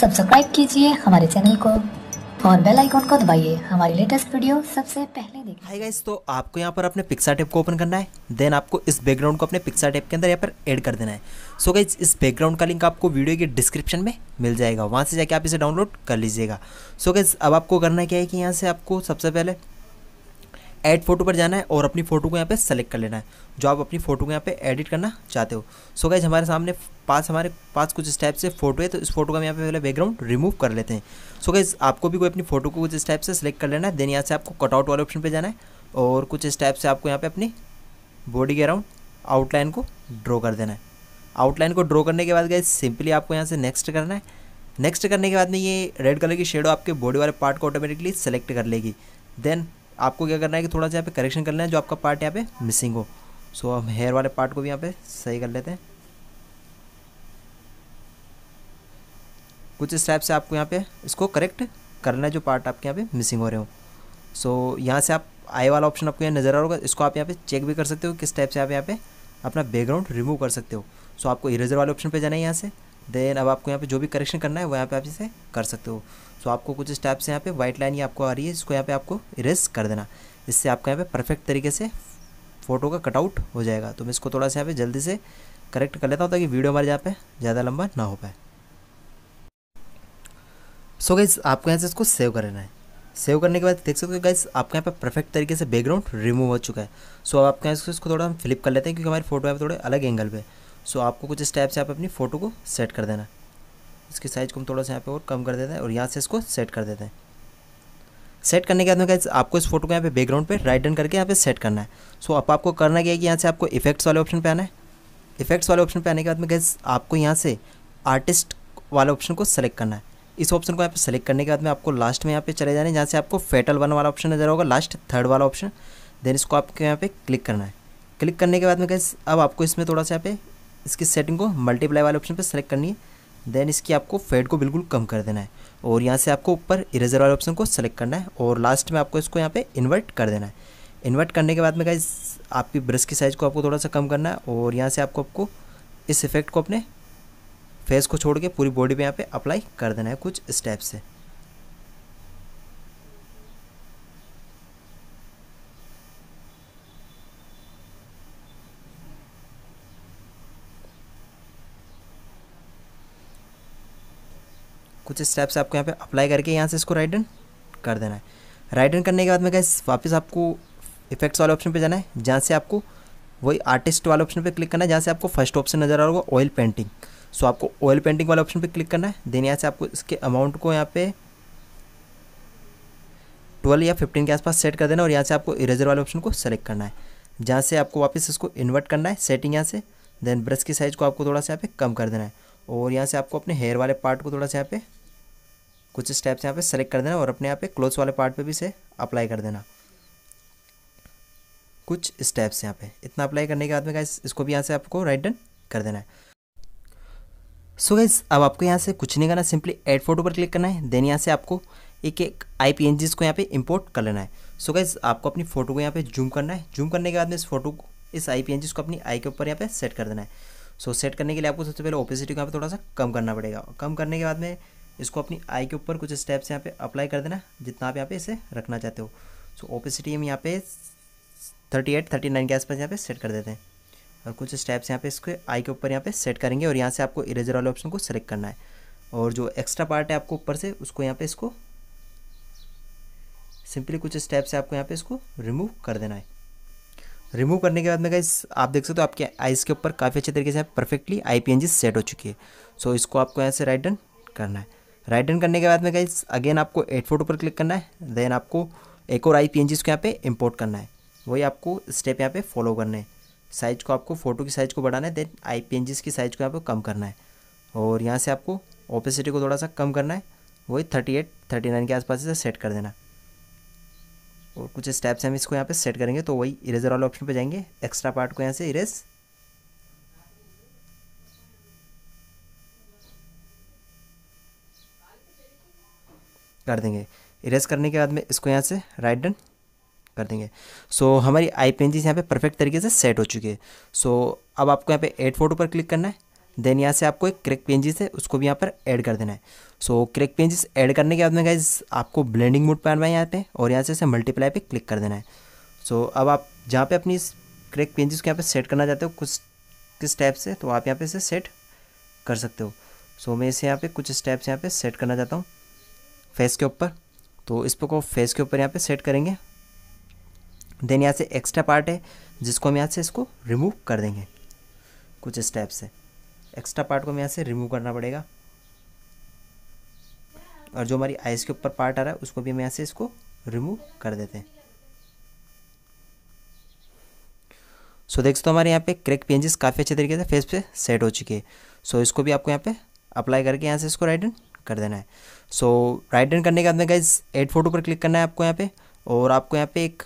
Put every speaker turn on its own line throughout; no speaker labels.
subscribe कीजिए हमारे channel को और बेल आइकॉन को दबाइए हमारी लेटेस्ट वीडियो सबसे पहले देखिए हाय गाइस तो आपको यहाँ पर अपने पिक्सा टेप को ओपन करना है देन आपको इस बैकग्राउंड को अपने पिक्सा टेप के अंदर यहाँ पर ऐड कर देना है सो so गाइस इस बैकग्राउंड का लिंक आपको वीडियो के डिस्क्रिप्शन में मिल जाएगा वहाँ से जाके आप इसे डाउनलोड कर लीजिएगा सो so गाइस अब आपको करना क्या है कि यहाँ से आपको सबसे पहले ऐड फोटो पर जाना है और अपनी फ़ोटो को यहाँ पे सेलेक्ट कर लेना है जो आप अपनी फ़ोटो को यहाँ पे एडिट करना चाहते हो सो so हमारे सामने पास हमारे पास कुछ स्टेप से फोटो है तो इस फोटो का हम यहाँ पे पहले बैकग्राउंड रिमूव कर लेते हैं सो so आपको भी कोई अपनी फ़ोटो को कुछ स्टेप से सेलेक्ट कर लेना है देन यहाँ से आपको कटआउट वाले ऑप्शन पर जाना है और कुछ स्टेप से आपको यहाँ पर अपनी बॉडी के अराउंड आउटलाइन को ड्रॉ कर देना है आउटलाइन को ड्रॉ करने के बाद गैज सिंपली आपको यहाँ से नेक्स्ट करना है नेक्स्ट करने के बाद में ये रेड कलर की शेडो आपके बॉडी वाले पार्ट को ऑटोमेटिकली सेलेक्ट कर लेगी देन आपको क्या करना है कि थोड़ा सा यहाँ पे करेक्शन लेना है जो आपका पार्ट यहाँ पे मिसिंग हो सो हम हेयर वाले पार्ट को भी यहाँ पे सही कर लेते हैं कुछ स्टेप टाइप से आपको यहाँ पे इसको करेक्ट करना है जो पार्ट आपके यहाँ पे मिसिंग हो रहे हो सो so, यहाँ से आप आई वाला ऑप्शन आपको यहाँ नज़र आ रहा होगा इसको आप यहाँ पे चेक भी कर सकते हो किस टाइप से आप यहाँ पे अपना बैकग्राउंड रिमूव कर सकते हो सो so, आपको इरेजर वाले ऑप्शन पे जाना है यहाँ से देन अब आपको यहाँ पे जो भी करेक्शन करना है वो यहाँ पे आप इसे कर सकते हो सो so, आपको कुछ स्टेप्स यहाँ पे वाइट लाइन ही आपको आ रही है इसको यहाँ पे आपको इरेज कर देना इससे आपका यहाँ पे परफेक्ट तरीके से फ़ोटो का कटआउट हो जाएगा तो मैं इसको थोड़ा सा यहाँ पे जल्दी से करेक्ट कर लेता हूँ ताकि वीडियो हमारे यहाँ पे ज़्यादा लंबा ना हो पाए सो गाइज आपको यहाँ से इसको सेव कर लेना है सेव करने के बाद देख सकते हो गाइज आपके यहाँ पे परफेक्ट तरीके से बैकग्राउंड रिमूव हो चुका है सो so, अब आपके यहाँ से इसको थोड़ा हम फ्लिप कर लेते हैं क्योंकि हमारी फोटो यहाँ पे थोड़े अलग एंगल पे सो आपको कुछ स्टेप्स से आप अपनी फ़ोटो को सेट कर देना इसके साइज़ को हम थोड़ा सा यहाँ पे और कम कर देते हैं और यहाँ से इसको सेट कर देते हैं सेट करने के बाद में आपको इस फोटो को यहाँ पे बैकग्राउंड पे राइट डन करके यहाँ पे सेट करना है सो so, अब आपको करना क्या है कि यहाँ से आपको इफेक्ट्स वाले ऑप्शन पे आना है इफेक्ट्स वाले ऑप्शन पे आने के बाद में गैस आपको यहाँ से आर्टिस्ट वाले ऑप्शन को सेलेक्ट करना है इस ऑप्शन को यहाँ पर सेलेक्ट करने के बाद में आपको लास्ट में यहाँ पे चले जाना है जहाँ से आपको फेटल वन वाला ऑप्शन नजर होगा लास्ट थर्ड वाला ऑप्शन देन इसको आपको यहाँ पे क्लिक करना है क्लिक करने के बाद में गैस अब आपको इसमें थोड़ा सा यहाँ पे इसकी सेटिंग को मल्टीप्लाई वाले ऑप्शन पर सेलेक्ट करनी है देन इसकी आपको फेड को बिल्कुल कम कर देना है और यहाँ से आपको ऊपर इरेजर वाले ऑप्शन को सेलेक्ट करना है और लास्ट में आपको इसको यहाँ पे इन्वर्ट कर देना है इन्वर्ट करने के बाद में गाइज आपकी ब्रश की साइज़ को आपको थोड़ा सा कम करना है और यहाँ से आपको आपको इस इफेक्ट को अपने फेस को छोड़ के पूरी बॉडी पे यहाँ पे अप्लाई कर देना है कुछ स्टेप्स से कुछ स्टेप्स आपको यहाँ पे अप्लाई करके यहाँ से इसको राइट डन कर देना है राइट डन करने के बाद में गैस वापस आपको इफेक्ट्स वाले ऑप्शन पे जाना है जहाँ से आपको वही आर्टिस्ट वाले ऑप्शन पे क्लिक करना है जहाँ से आपको फर्स्ट ऑप्शन नजर आ रहा होगा ऑयल पेंटिंग सो आपको ऑयल पेंटिंग वाले ऑप्शन पर क्लिक करना है देन यहाँ से आपको इसके अमाउंट को यहाँ पे ट्वेल्व या फिफ्टीन के आसपास सेट कर देना और यहाँ से आपको इरेजर वाले ऑप्शन को सेलेक्ट करना है जहाँ से आपको वापस इसको इन्वर्ट करना है सेटिंग यहाँ से देन ब्रश की साइज़ को आपको थोड़ा सा यहाँ पे कम कर देना है और यहाँ से आपको अपने हेयर वाले पार्ट को थोड़ा सा यहाँ पे कुछ स्टेप्स यहाँ पे सेलेक्ट कर देना और अपने यहाँ पे क्लोज वाले पार्ट पे भी इसे अप्लाई कर देना कुछ स्टेप्स यहाँ पे इतना अप्लाई करने के बाद में गाइस इसको भी यहाँ से आपको राइट डन कर देना है सो so गाइज अब आपको यहाँ से कुछ नहीं करना सिंपली एड फोटो पर क्लिक करना है देन यहाँ से आपको एक एक आई पी को यहाँ पे इम्पोर्ट कर लेना है सो so गाइज आपको अपनी फोटो को यहाँ पे जूम करना है जूम करने के बाद में इस फोटो को इस आई पी को अपनी आई के ऊपर यहाँ पे सेट कर देना है सो so, सेट करने के लिए आपको सबसे पहले ओपेसिटी को यहाँ पे थोड़ा सा कम करना पड़ेगा कम करने के बाद में इसको अपनी आई के ऊपर कुछ स्टेप्स यहाँ पे अप्लाई कर देना जितना आप यहाँ पे इसे रखना चाहते हो सो ओपेसिटी हम यहाँ पे थर्टी एट थर्टी नाइन के आसपास यहाँ पे सेट कर देते हैं और कुछ स्टेप्स यहाँ पे इसके आई के ऊपर यहाँ पे सेट करेंगे और यहाँ से आपको इरेजर वाले ऑप्शन को सेलेक्ट करना है और जो एक्स्ट्रा पार्ट है आपको ऊपर से उसको यहाँ पे इसको सिंपली कुछ स्टेप से आपको यहाँ पे इसको रिमूव कर देना है रिमूव करने के बाद में गाइस आप देख सकते हो आपके आइज़ के ऊपर काफ़ी अच्छे तरीके से परफेक्टली आई सेट हो चुकी है सो so, इसको आपको यहाँ से राइट डन करना है राइट डन करने के बाद में गाइज अगेन आपको एड फोटो पर क्लिक करना है देन आपको एक और आई पी को यहाँ पे इंपोर्ट करना है वही आपको स्टेप यहाँ पे फॉलो करना है साइज को आपको फ़ोटो की साइज़ को बढ़ाना है देन आई पी की साइज़ को यहाँ पे कम करना है और यहाँ से आपको ओपेसिटी को थोड़ा सा कम करना है वही थर्टी एट थर्टी नाइन के आसपास इसे सेट कर देना और कुछ स्टेप्स हम इसको यहाँ पे सेट करेंगे तो वही इरेजर वाले ऑप्शन पर जाएंगे एक्स्ट्रा पार्ट को यहाँ से इरेज कर देंगे इरेज करने के बाद में इसको यहाँ से राइट डन कर देंगे सो so, हमारी आई पेंजेस यहाँ पे परफेक्ट तरीके से सेट हो चुकी है सो so, अब आपको यहाँ पे एड फोटो पर क्लिक करना है देन यहाँ से आपको एक क्रेक पेंजेस है उसको भी यहाँ पर ऐड कर देना है so so, crack PNGs add करने के बाद में गाइज आपको ब्लेंडिंग मोड पर आना है यहाँ पर और यहाँ से इसे मल्टीप्लाई पर क्लिक कर देना है सो so, अब आप जहाँ पर अपनी क्रेक पेंजेस को यहाँ पर सेट करना चाहते हो कुछ किस स्टेप से तो आप यहाँ पर इसे सेट कर सकते हो सो so, मैं इसे यहाँ पे कुछ स्टेप्स यहाँ पे सेट करना चाहता हूँ फेस के ऊपर तो इसको को फेस के ऊपर यहाँ पे सेट करेंगे देन यहाँ से एक्स्ट्रा पार्ट है जिसको हम यहाँ से इसको रिमूव कर देंगे कुछ स्टेप से एक्स्ट्रा पार्ट को हम यहाँ से रिमूव करना पड़ेगा और जो हमारी आइस के ऊपर पार्ट आ रहा है उसको भी हम यहाँ से इसको रिमूव कर देते हैं सो देख सकते हो हमारे यहाँ पे क्रेक पेंजेस काफ़ी अच्छे तरीके से फेस पे सेट हो चुके हैं सो इसको भी आपको यहाँ पे अप्लाई करके यहाँ से इसको राइट एंड कर देना है सो राइट डन करने के बाद में गाइज एड फोटो पर क्लिक करना है आपको यहाँ पे और आपको यहाँ पे एक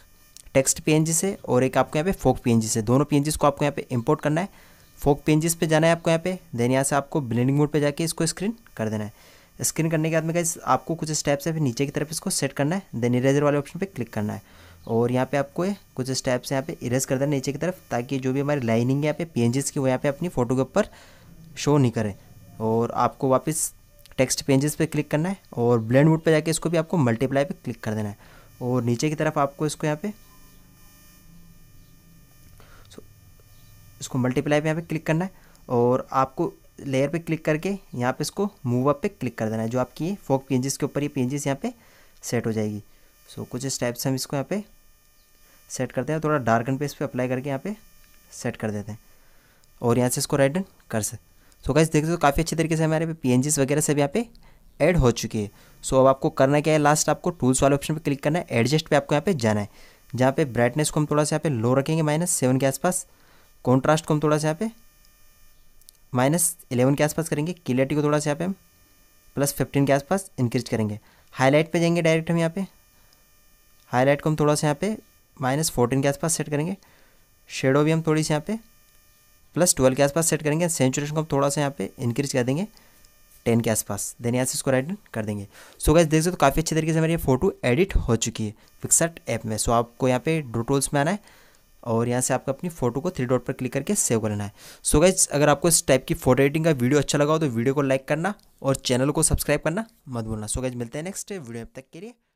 टेक्स्ट पी से और एक आपको यहाँ पे फोक पी से दोनों पी को आपको यहाँ पे इम्पोर्ट करना है फोक पी पे जाना है आपको यहाँ पे देन यहाँ से आपको ब्लेंडिंग मोड पे जाके इसको स्क्रीन कर देना है स्क्रीन करने के बाद में गाइज आपको कुछ स्टेप्स है फिर नीचे की तरफ इसको सेट करना है देन इरेजर वाले ऑप्शन पर क्लिक करना है और यहाँ पे आपको कुछ स्टेप्स यहाँ पे इरेज कर देना नीचे की तरफ ताकि जो भी हमारी लाइनिंग है यहाँ पे पी की वो यहाँ पे अपनी फ़ोटो के ऊपर शो नहीं करें और आपको वापस टेक्स्ट पेजेस पे क्लिक करना है और ब्लेंड मोड पे जाके इसको भी आपको मल्टीप्लाई पे क्लिक कर देना है और नीचे की तरफ आपको इसको यहाँ पे इसको मल्टीप्लाई पे यहाँ पे क्लिक करना है और आपको लेयर पे क्लिक करके यहाँ पे इसको मूव अप पे क्लिक कर देना है जो आपकी फोक पेंजेस के ऊपर ये पेंजेस यहाँ पे सेट हो जाएगी सो कुछ इस टाइप से हम इसको यहाँ पे सेट करते हैं थोड़ा डार्कन पे इस पर अप्लाई करके यहाँ पे सेट कर देते हैं और यहाँ से इसको राइट कर सकते सो गाइस देख सकते हो तो काफ़ी अच्छे तरीके से हमारे पे पी वगैरह सब यहाँ पे ऐड हो चुकी है सो अब आपको करना क्या है लास्ट आपको टूल्स वाले ऑप्शन पर क्लिक करना है एडजस्ट पे आपको यहाँ पे जाना है जहाँ पे ब्राइटनेस को हम थोड़ा सा यहाँ पे लो रखेंगे माइनस सेवन के आसपास कॉन्ट्रास्ट को हम थोड़ा सा यहाँ पे माइनस इलेवन के आसपास करेंगे क्लियरिटी को थोड़ा सा यहाँ पे हम प्लस फिफ्टीन के आसपास इंक्रीज करेंगे हाईलाइट पे जाएंगे डायरेक्ट हम यहाँ पे हाईलाइट को हम थोड़ा सा यहाँ पे माइनस फोर्टीन के आसपास सेट करेंगे शेडो भी हम थोड़ी सी यहाँ पे प्लस ट्वेल्व के आसपास सेट करेंगे सेंचुरेशन को हम थोड़ा सा यहाँ पे इंक्रीज कर देंगे टेन के आसपास देन यहाँ से इसको राइट कर देंगे सो गैस देख सकते हो तो काफ़ी अच्छे तरीके से मेरी फोटो एडिट हो चुकी है फिक्सट ऐप में सो आपको यहाँ पे डोटोल्स टूल्स में आना है और यहाँ से आपको अपनी फोटो को थ्री डॉट पर क्लिक करके सेव कर लेना है सो गैस अगर आपको इस टाइप की फोटो एडिटिंग का वीडियो अच्छा लगा हो तो वीडियो को लाइक करना और चैनल को सब्सक्राइब करना मत भूलना सो so गैस मिलते हैं नेक्स्ट वीडियो अब तक के लिए